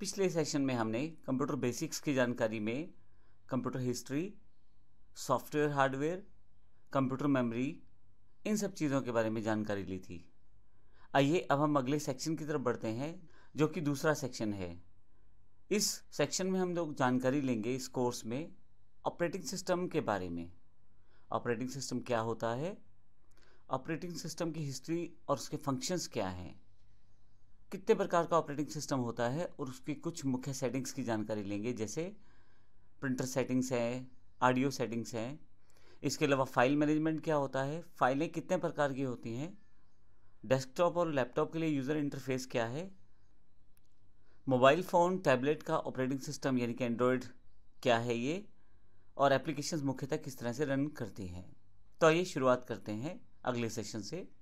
पिछले सेशन में हमने कंप्यूटर बेसिक्स की जानकारी में computer history software hardware computer memory इन सब चीज़ों के बारे में जानकारी ली थी आइए अब हम अगले सेक्शन की तरफ बढ़ते हैं जो कि दूसरा सेक्शन है इस सेक्शन में हम लोग जानकारी लेंगे इस कोर्स में ऑपरेटिंग सिस्टम के बारे में ऑपरेटिंग सिस्टम क्या होता है ऑपरेटिंग सिस्टम की हिस्ट्री और उसके फंक्शंस क्या हैं कितने प्रकार का ऑपरेटिंग सिस्टम होता है और उसकी कुछ मुख्य सेटिंग्स की जानकारी लेंगे जैसे प्रिंटर सेटिंग्स हैं ऑडियो सेटिंग्स हैं इसके अलावा फाइल मैनेजमेंट क्या होता है फाइलें कितने प्रकार की होती हैं डेस्कटॉप और लैपटॉप के लिए यूज़र इंटरफेस क्या है मोबाइल फ़ोन टैबलेट का ऑपरेटिंग सिस्टम यानी कि एंड्रॉयड क्या है ये और एप्लीकेशंस मुख्यतः किस तरह से रन करती हैं तो आइए शुरुआत करते हैं अगले सेशन से